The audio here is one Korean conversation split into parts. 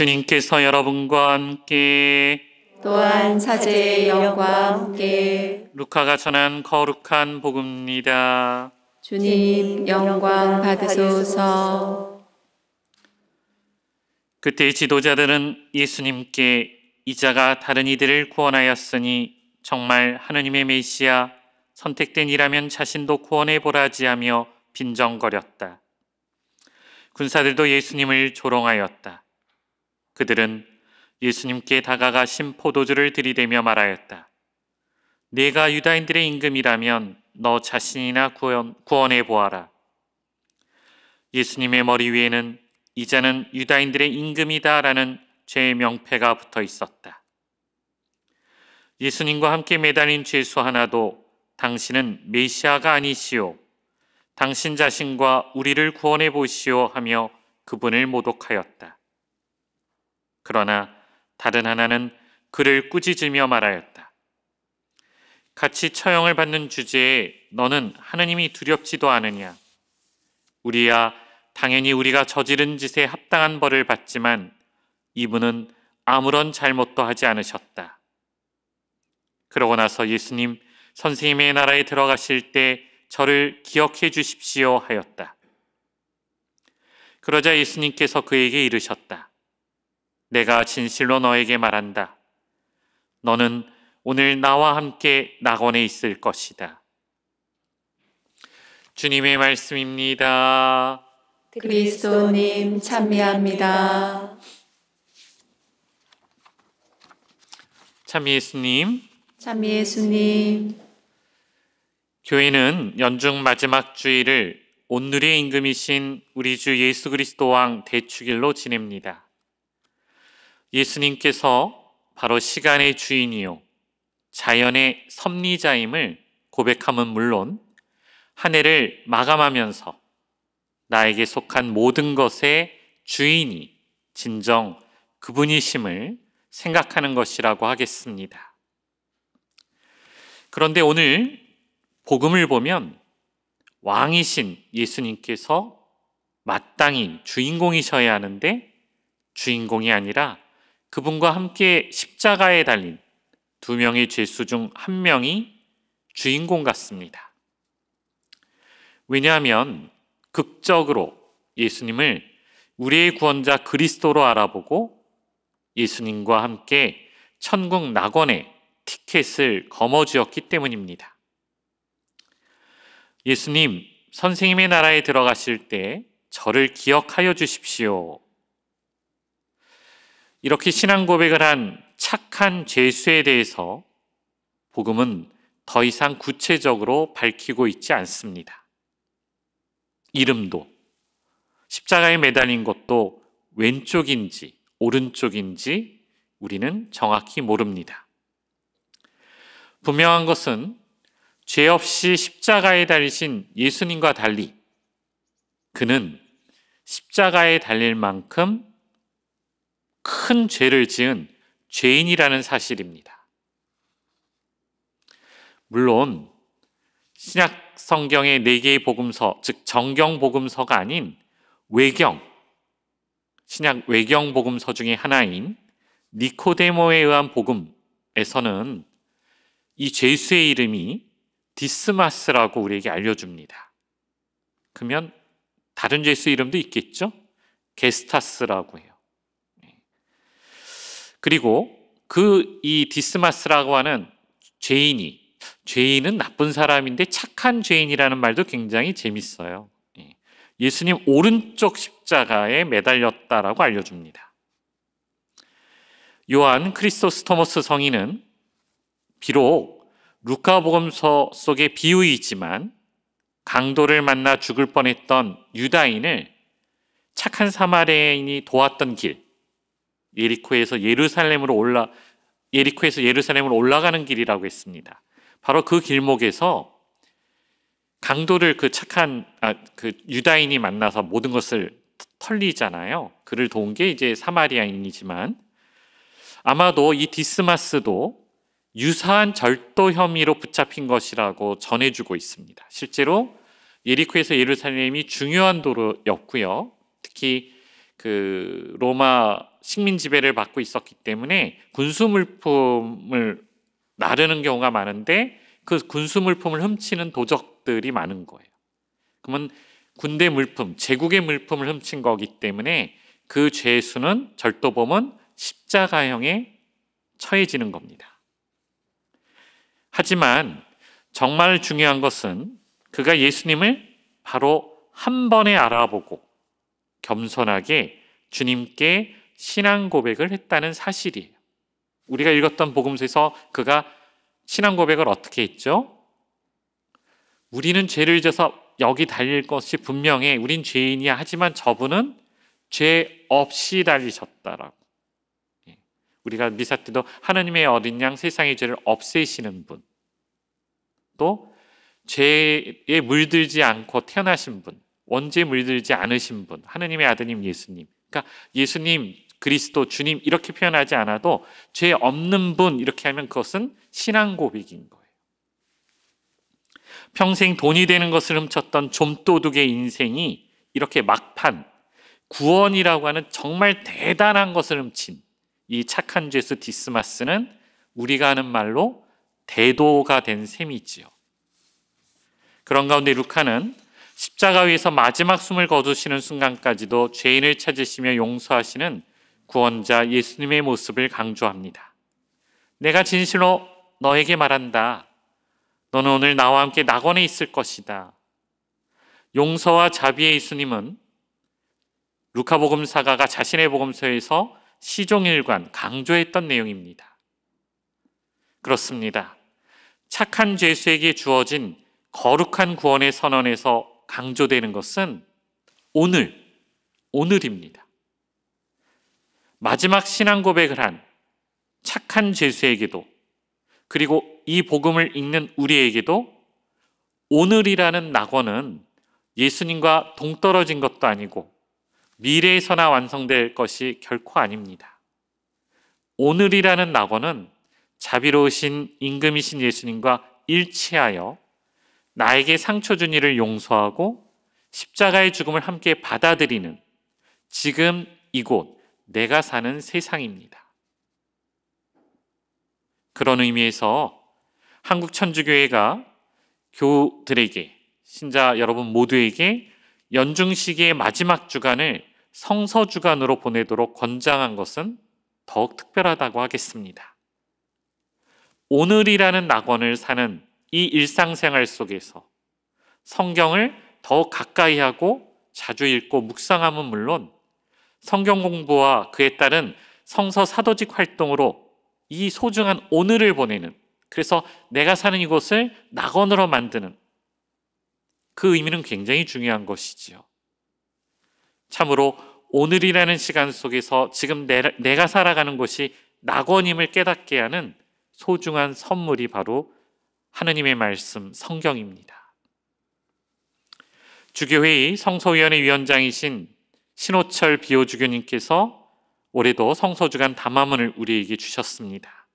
주님께서 여러분과 함께 또한 사제의 영과 함께 루카가 전한 거룩한 복음입니다. 주님 영광 받으소서. 그때 지도자들은 예수님께 이자가 다른 이들을 구원하였으니 정말 하느님의 메시아 선택된 이라면 자신도 구원해 보라지 하며 빈정거렸다. 군사들도 예수님을 조롱하였다. 그들은 예수님께 다가가 신 포도주를 들이대며 말하였다. 네가 유다인들의 임금이라면 너 자신이나 구원, 구원해 보아라. 예수님의 머리 위에는 이자는 유다인들의 임금이다라는 죄의 명패가 붙어 있었다. 예수님과 함께 매달린 죄수 하나도 당신은 메시아가 아니시오. 당신 자신과 우리를 구원해 보시오 하며 그분을 모독하였다. 그러나 다른 하나는 그를 꾸짖으며 말하였다. 같이 처형을 받는 주제에 너는 하느님이 두렵지도 않으냐. 우리야 당연히 우리가 저지른 짓에 합당한 벌을 받지만 이분은 아무런 잘못도 하지 않으셨다. 그러고 나서 예수님 선생님의 나라에 들어가실 때 저를 기억해 주십시오 하였다. 그러자 예수님께서 그에게 이르셨다. 내가 진실로 너에게 말한다. 너는 오늘 나와 함께 낙원에 있을 것이다. 주님의 말씀입니다. 그리스도님 찬미합니다. 찬미 예수님. 찬미 예수님. 교회는 연중 마지막 주일을 온누리의 임금이신 우리 주 예수 그리스도 왕 대축일로 지냅니다. 예수님께서 바로 시간의 주인이요. 자연의 섭리자임을 고백함은 물론 한 해를 마감하면서 나에게 속한 모든 것의 주인이 진정 그분이심을 생각하는 것이라고 하겠습니다. 그런데 오늘 복음을 보면 왕이신 예수님께서 마땅히 주인공이셔야 하는데 주인공이 아니라 그분과 함께 십자가에 달린 두 명의 죄수 중 한 명이 주인공 같습니다. 왜냐하면 극적으로 예수님을 우리의 구원자 그리스도로 알아보고 예수님과 함께 천국 낙원의 티켓을 거머쥐었기 때문입니다. 예수님, 선생님의 나라에 들어가실 때 저를 기억하여 주십시오. 이렇게 신앙 고백을 한 착한 죄수에 대해서 복음은 더 이상 구체적으로 밝히고 있지 않습니다. 이름도 십자가에 매달린 것도 왼쪽인지 오른쪽인지 우리는 정확히 모릅니다. 분명한 것은 죄 없이 십자가에 달리신 예수님과 달리 그는 십자가에 달릴 만큼 큰 죄를 지은 죄인이라는 사실입니다. 물론 신약 성경의 네 개의 복음서, 즉 정경 복음서가 아닌 외경 신약 외경 복음서 중의 하나인 니코데모에 의한 복음에서는 이 죄수의 이름이 디스마스라고 우리에게 알려줍니다. 그러면 다른 죄수 이름도 있겠죠? 게스타스라고 해요. 그리고 그 이 디스마스라고 하는 죄인이 죄인은 나쁜 사람인데 착한 죄인이라는 말도 굉장히 재밌어요. 예. 예수님 오른쪽 십자가에 매달렸다라고 알려줍니다. 요한 크리스토스토모스 성인은 비록 루카복음서 속의 비유이지만 강도를 만나 죽을 뻔했던 유다인을 착한 사마리아인이 도왔던 길, 예리코에서 예루살렘으로 올라 예리코에서 예루살렘으로 올라가는 길이라고 했습니다. 바로 그 길목에서 강도를 그 착한 아, 그 유다인이 만나서 모든 것을 털리잖아요. 그를 도운 게 이제 사마리아인이지만 아마도 이 디스마스도 유사한 절도 혐의로 붙잡힌 것이라고 전해주고 있습니다. 실제로 예리코에서 예루살렘이 중요한 도로였고요. 특히 그 로마 식민 지배를 받고 있었기 때문에 군수 물품을 나르는 경우가 많은데 그 군수 물품을 훔치는 도적들이 많은 거예요. 그러면 군대 물품, 제국의 물품을 훔친 거기 때문에 그 죄수는 절도범은 십자가형에 처해지는 겁니다. 하지만 정말 중요한 것은 그가 예수님을 바로 한 번에 알아보고 겸손하게 주님께 신앙 고백을 했다는 사실이에요. 우리가 읽었던 복음서에서 그가 신앙 고백을 어떻게 했죠? 우리는 죄를 져서 여기 달릴 것이 분명해. 우린 죄인이야. 하지만 저분은 죄 없이 달리셨다라고. 예. 우리가 미사 때도 하나님의 어린 양 세상의 죄를 없애시는 분. 또 죄에 물들지 않고 태어나신 분. 원죄 물들지 않으신 분, 하느님의 아드님 예수님. 그러니까 예수님 그리스도 주님 이렇게 표현하지 않아도 죄 없는 분 이렇게 하면 그것은 신앙 고백인 거예요. 평생 돈이 되는 것을 훔쳤던 좀도둑의 인생이 이렇게 막판 구원이라고 하는 정말 대단한 것을 훔친 이 착한 죄수 디스마스는 우리가 하는 말로 대도가 된 셈이지요. 그런 가운데 루카는 십자가 위에서 마지막 숨을 거두시는 순간까지도 죄인을 찾으시며 용서하시는 구원자 예수님의 모습을 강조합니다. 내가 진실로 너에게 말한다. 너는 오늘 나와 함께 낙원에 있을 것이다. 용서와 자비의 예수님은 루카복음사가가 자신의 복음서에서 시종일관 강조했던 내용입니다. 그렇습니다. 착한 죄수에게 주어진 거룩한 구원의 선언에서 강조되는 것은 오늘, 오늘입니다. 마지막 신앙 고백을 한 착한 제수에게도 그리고 이 복음을 읽는 우리에게도 오늘이라는 낙원은 예수님과 동떨어진 것도 아니고 미래에서나 완성될 것이 결코 아닙니다. 오늘이라는 낙원은 자비로우신 임금이신 예수님과 일치하여 나에게 상처 준 이를 용서하고 십자가의 죽음을 함께 받아들이는 지금 이곳 내가 사는 세상입니다. 그런 의미에서 한국 천주교회가 교들에게 신자 여러분 모두에게 연중시의 마지막 주간을 성서 주간으로 보내도록 권장한 것은 더욱 특별하다고 하겠습니다. 오늘이라는 낙원을 사는 이 일상생활 속에서 성경을 더욱 가까이 하고 자주 읽고 묵상함은 물론 성경 공부와 그에 따른 성서 사도직 활동으로 이 소중한 오늘을 보내는 그래서 내가 사는 이곳을 낙원으로 만드는 그 의미는 굉장히 중요한 것이지요. 참으로 오늘이라는 시간 속에서 지금 내가 살아가는 곳이 낙원임을 깨닫게 하는 소중한 선물이 바로 하느님의 말씀 성경입니다. 주교회의 성소위원회 위원장이신 신호철 비호주교님께서 올해도 성소주간 담화문을 우리에게 주셨습니다.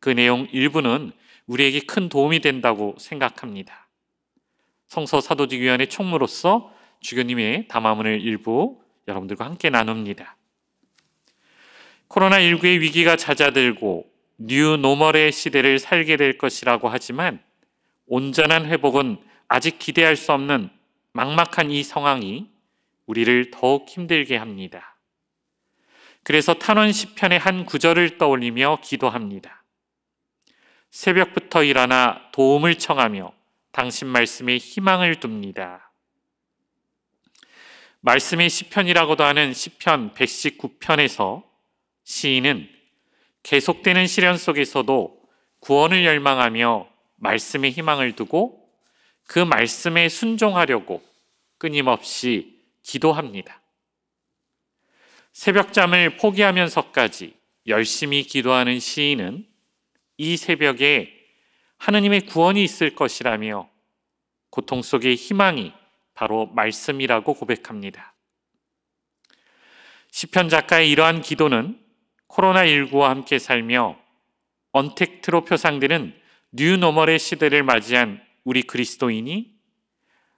그 내용 일부는 우리에게 큰 도움이 된다고 생각합니다. 성서 사도직위원회 총무로서 주교님의 담화문을 일부 여러분들과 함께 나눕니다. 코로나19의 위기가 잦아들고 뉴노멀의 시대를 살게 될 것이라고 하지만 온전한 회복은 아직 기대할 수 없는 막막한 이 상황이 우리를 더욱 힘들게 합니다. 그래서 탄원 시편의 한 구절을 떠올리며 기도합니다. 새벽부터 일어나 도움을 청하며 당신 말씀에 희망을 둡니다. 말씀의 시편이라고도 하는 시편 119편에서 시인은 계속되는 시련 속에서도 구원을 열망하며 말씀에 희망을 두고 그 말씀에 순종하려고 끊임없이 기도합니다. 새벽잠을 포기하면서까지 열심히 기도하는 시인은 이 새벽에 하느님의 구원이 있을 것이라며 고통 속의 희망이 바로 말씀이라고 고백합니다. 시편 작가의 이러한 기도는 코로나19와 함께 살며 언택트로 표상되는 뉴노멀의 시대를 맞이한 우리 그리스도인이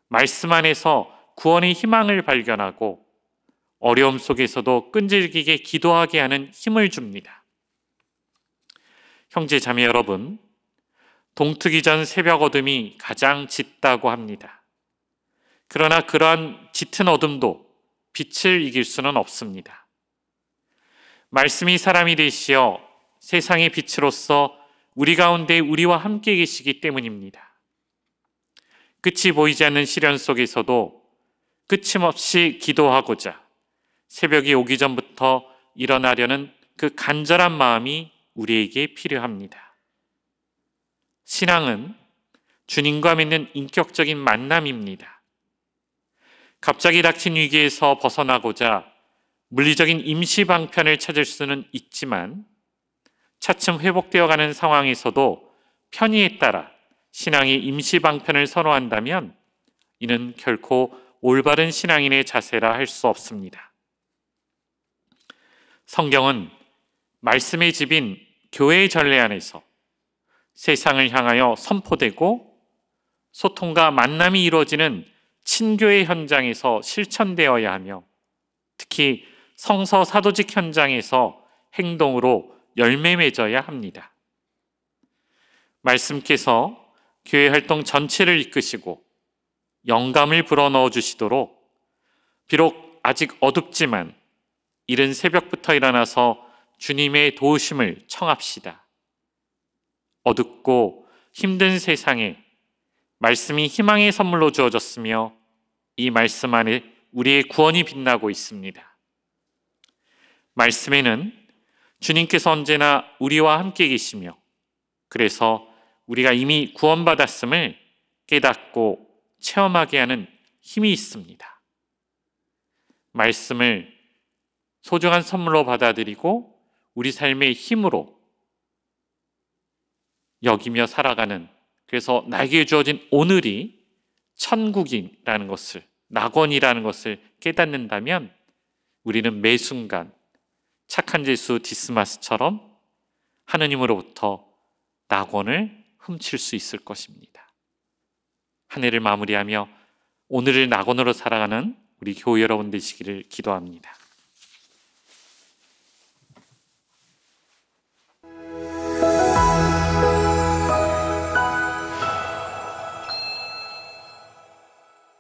말씀 안에서 구원의 희망을 발견하고 어려움 속에서도 끈질기게 기도하게 하는 힘을 줍니다. 형제 자매 여러분, 동트기 전 새벽 어둠이 가장 짙다고 합니다. 그러나 그러한 짙은 어둠도 빛을 이길 수는 없습니다. 말씀이 사람이 되시어 세상의 빛으로서 우리 가운데 우리와 함께 계시기 때문입니다. 끝이 보이지 않는 시련 속에서도 끝임없이 기도하고자 새벽이 오기 전부터 일어나려는 그 간절한 마음이 우리에게 필요합니다. 신앙은 주님과 맺는 인격적인 만남입니다. 갑자기 닥친 위기에서 벗어나고자 물리적인 임시 방편을 찾을 수는 있지만 차츰 회복되어 가는 상황에서도 편의에 따라 신앙이 임시 방편을 선호한다면 이는 결코 올바른 신앙인의 자세라 할 수 없습니다. 성경은 말씀의 집인 교회의 전례 안에서 세상을 향하여 선포되고 소통과 만남이 이루어지는 친교의 현장에서 실천되어야 하며 특히 성서 사도직 현장에서 행동으로 열매 맺어야 합니다. 말씀께서 교회 활동 전체를 이끄시고 영감을 불어넣어 주시도록 비록 아직 어둡지만 이른 새벽부터 일어나서 주님의 도우심을 청합시다. 어둡고 힘든 세상에 말씀이 희망의 선물로 주어졌으며 이 말씀 안에 우리의 구원이 빛나고 있습니다. 말씀에는 주님께서 언제나 우리와 함께 계시며 그래서 우리가 이미 구원받았음을 깨닫고 체험하게 하는 힘이 있습니다. 말씀을 소중한 선물로 받아들이고 우리 삶의 힘으로 여기며 살아가는 그래서 나에게 주어진 오늘이 천국이라는 것을 낙원이라는 것을 깨닫는다면 우리는 매 순간 착한 제수 디스마스처럼 하느님으로부터 낙원을 훔칠 수 있을 것입니다. 한 해를 마무리하며 오늘을 낙원으로 살아가는 우리 교회 여러분 되시기를 기도합니다.